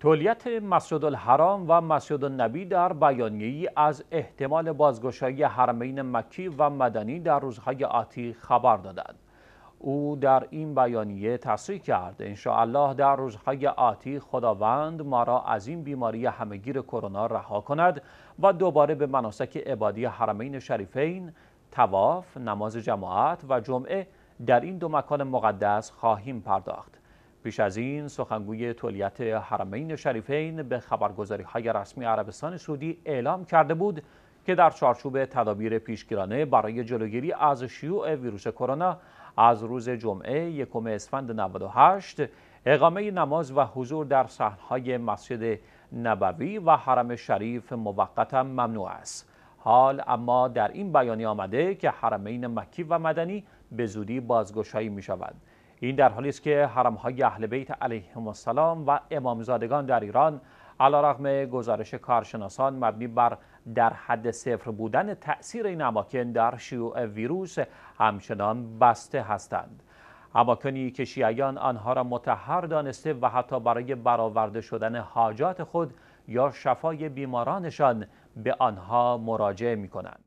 تولیت مسجد الحرام و مسجد النبی در بیانیه‌ای از احتمال بازگشایی حرمین مکی و مدنی در روزهای آتی خبر دادند. او در این بیانیه تصریح کرد انشاءالله در روزهای آتی خداوند ما را از این بیماری همگیر کرونا رها کند و دوباره به مناسک عبادی حرمین شریفین تواف، نماز جماعت و جمعه در این دو مکان مقدس خواهیم پرداخت. پیش از این سخنگوی تولیت حرمین شریفین به خبرگزاری های رسمی عربستان سعودی اعلام کرده بود که در چارچوب تدابیر پیشگیرانه برای جلوگیری از شیوع ویروس کرونا از روز جمعه یکم اسفند 98 اقامه نماز و حضور در صحنهای مسجد نبوی و حرم شریف موقتا ممنوع است حال اما در این بیانیه آمده که حرمین مکی و مدنی به زودی بازگشایی می شود این در حالی است که حرمهای اهل بیت علیهم السلام و امامزادگان در ایران رغم گزارش کارشناسان مبنی بر در حد صفر بودن تأثیر این اماکن در شیوع ویروس همچنان بسته هستند اماکنی که شیعیان آنها را متحر دانسته و حتی برای برآورده شدن حاجات خود یا شفای بیمارانشان به آنها مراجعه می کنند.